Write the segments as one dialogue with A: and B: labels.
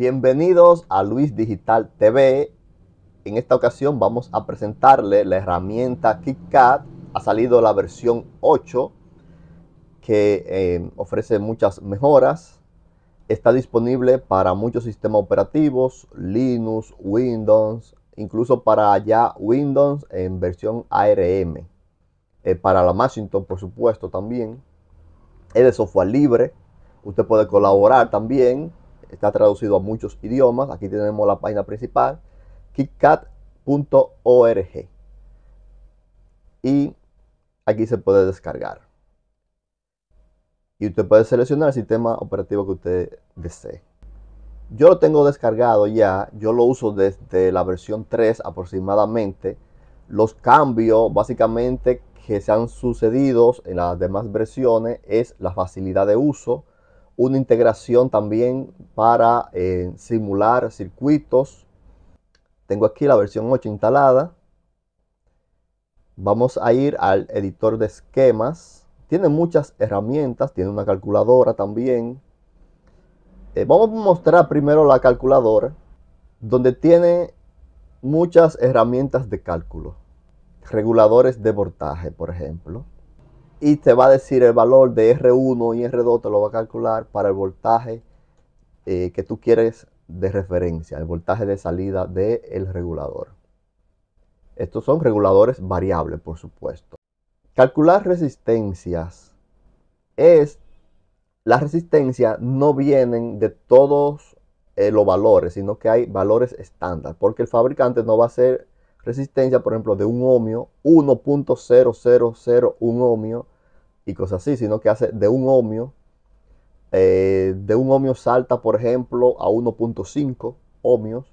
A: Bienvenidos a Luis Digital TV. En esta ocasión vamos a presentarle la herramienta KitKat. Ha salido la versión 8 que em, ofrece muchas mejoras. Está disponible para muchos sistemas operativos, Linux, Windows, incluso para ya Windows en versión ARM. Eh, para la washington por supuesto, también. Es de software libre. Usted puede colaborar también está traducido a muchos idiomas. Aquí tenemos la página principal, kitkat.org. Y aquí se puede descargar. Y usted puede seleccionar el sistema operativo que usted desee. Yo lo tengo descargado ya, yo lo uso desde la versión 3 aproximadamente. Los cambios básicamente que se han sucedido en las demás versiones es la facilidad de uso, una integración también para eh, simular circuitos. Tengo aquí la versión 8 instalada. Vamos a ir al editor de esquemas. Tiene muchas herramientas, tiene una calculadora también. Eh, vamos a mostrar primero la calculadora, donde tiene muchas herramientas de cálculo. Reguladores de voltaje, por ejemplo y te va a decir el valor de R1 y R2, te lo va a calcular para el voltaje eh, que tú quieres de referencia, el voltaje de salida del regulador. Estos son reguladores variables, por supuesto. Calcular resistencias es, las resistencias no vienen de todos eh, los valores, sino que hay valores estándar, porque el fabricante no va a hacer resistencia, por ejemplo, de un ohmio, 1.0001 ohmio cosas así, sino que hace de un ohmio, eh, de un ohmio salta, por ejemplo, a 1.5 ohmios.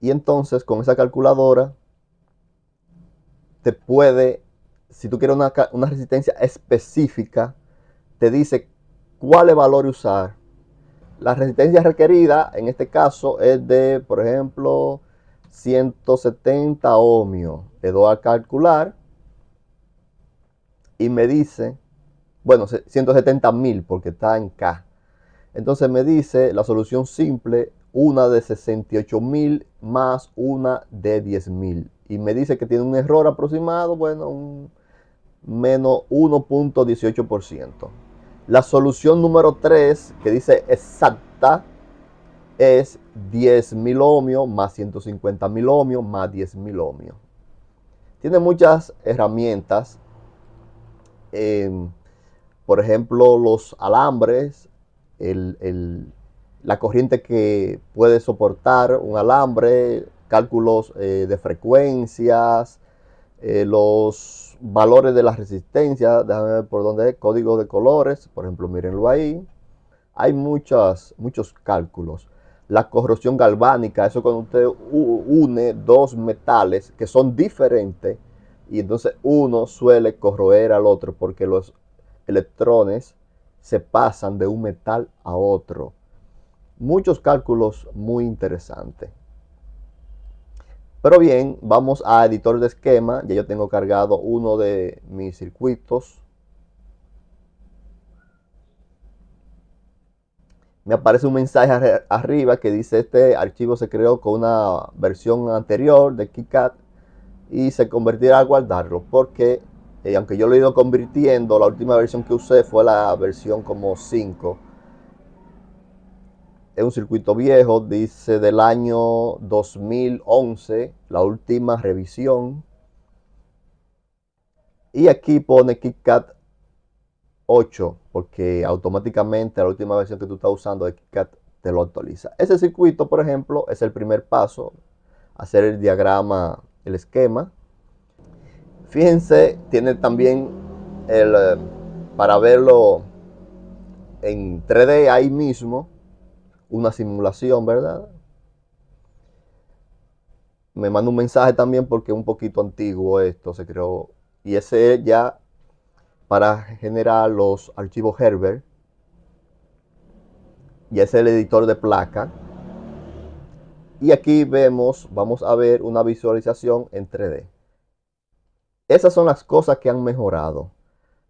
A: Y entonces con esa calculadora te puede, si tú quieres una, resistencia específica, te dice cuál es el valor usar. La resistencia requerida en este caso es de, por ejemplo, 170 ohmios. Le doy a calcular y me dice, bueno, 170.000 porque está en K. Entonces me dice la solución simple, una de 68.000 más una de 10.000. Y me dice que tiene un error aproximado, bueno, menos 1.18%. La solución número 3, que dice exacta, es 10.000 ohmios más 150.000 ohmios más 10.000 ohmios. Tiene muchas herramientas Em, por ejemplo, los alambres, la corriente que puede soportar un alambre, cálculos eh, de frecuencias, eh, los valores de la resistencia, déjame ver por dónde es, código de colores, por ejemplo, mírenlo ahí. Hay muchas, muchos cálculos. La corrosión galvánica, eso cuando usted une dos metales que son diferentes, y entonces uno suele corroer al otro porque los electrones se pasan de un metal a otro. Muchos cálculos muy interesantes. Pero bien, vamos a editor de esquema. Ya yo tengo cargado uno de mis circuitos. Me aparece un mensaje arriba que dice este archivo se creó con una versión anterior de KiCad y se convertirá a guardarlo porque eh, aunque yo lo he ido convirtiendo, la última versión que usé fue la versión como 5. Es un circuito viejo, dice del año 2011, la última revisión. Y aquí pone KitKat 8, porque automáticamente la última versión que tú estás usando de KitKat te lo actualiza. Ese circuito, por ejemplo, es el primer paso, hacer el diagrama el esquema. Fíjense, tiene también el, eh, para verlo en 3D ahí mismo, una simulación, ¿verdad? Me manda un mensaje también porque es un poquito antiguo esto, se creó. Y ese ya para generar los archivos Herbert. Y ese es el editor de placa. Y aquí vemos, vamos a ver una visualización en 3D. Esas son las cosas que han mejorado.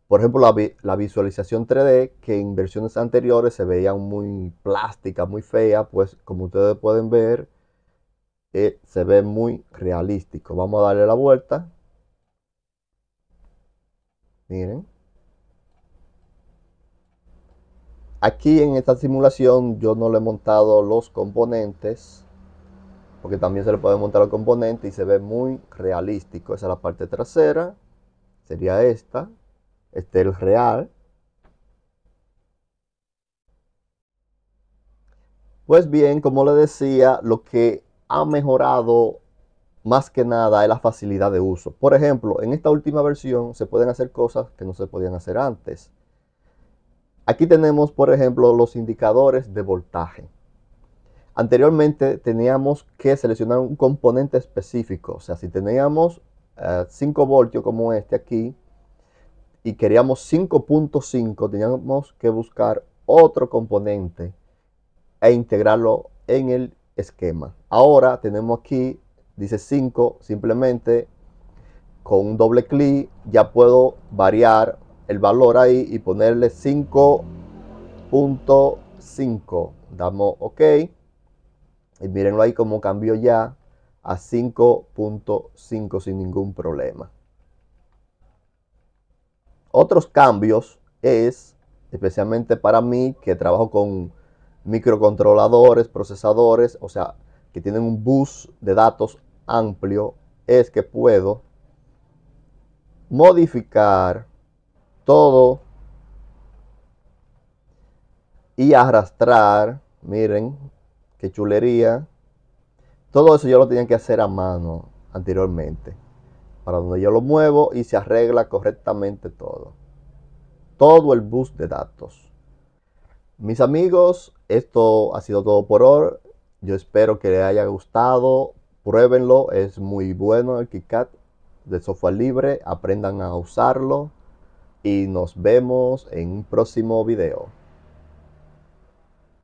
A: Por ejemplo, la, visualización 3D, que en versiones anteriores se veía muy plástica, muy fea, pues como ustedes pueden ver, eh, se ve muy realístico. Vamos a darle la vuelta. Miren. Aquí en esta simulación yo no le he montado los componentes porque también se le puede montar al componente y se ve muy realístico. Esa es la parte trasera, sería esta, este es el real. Pues bien, como le decía, lo que ha mejorado más que nada es la facilidad de uso. Por ejemplo, en esta última versión se pueden hacer cosas que no se podían hacer antes. Aquí tenemos, por ejemplo, los indicadores de voltaje. Anteriormente teníamos que seleccionar un componente específico, o sea, si teníamos 5 eh, voltios como este aquí y queríamos 5.5, teníamos que buscar otro componente e integrarlo en el esquema. Ahora tenemos aquí, dice 5, simplemente con un doble clic ya puedo variar el valor ahí y ponerle 5.5. Damos OK. Y mírenlo ahí como cambió ya a 5.5 sin ningún problema. Otros cambios es, especialmente para mí, que trabajo con microcontroladores, procesadores, o sea, que tienen un bus de datos amplio, es que puedo modificar todo y arrastrar, miren, chulería. Todo eso yo lo tenía que hacer a mano anteriormente. Para donde yo lo muevo y se arregla correctamente todo. Todo el bus de datos. Mis amigos, esto ha sido todo por hoy. Yo espero que les haya gustado. Pruébenlo, es muy bueno el KitKat de software libre. Aprendan a usarlo y nos vemos en un próximo video.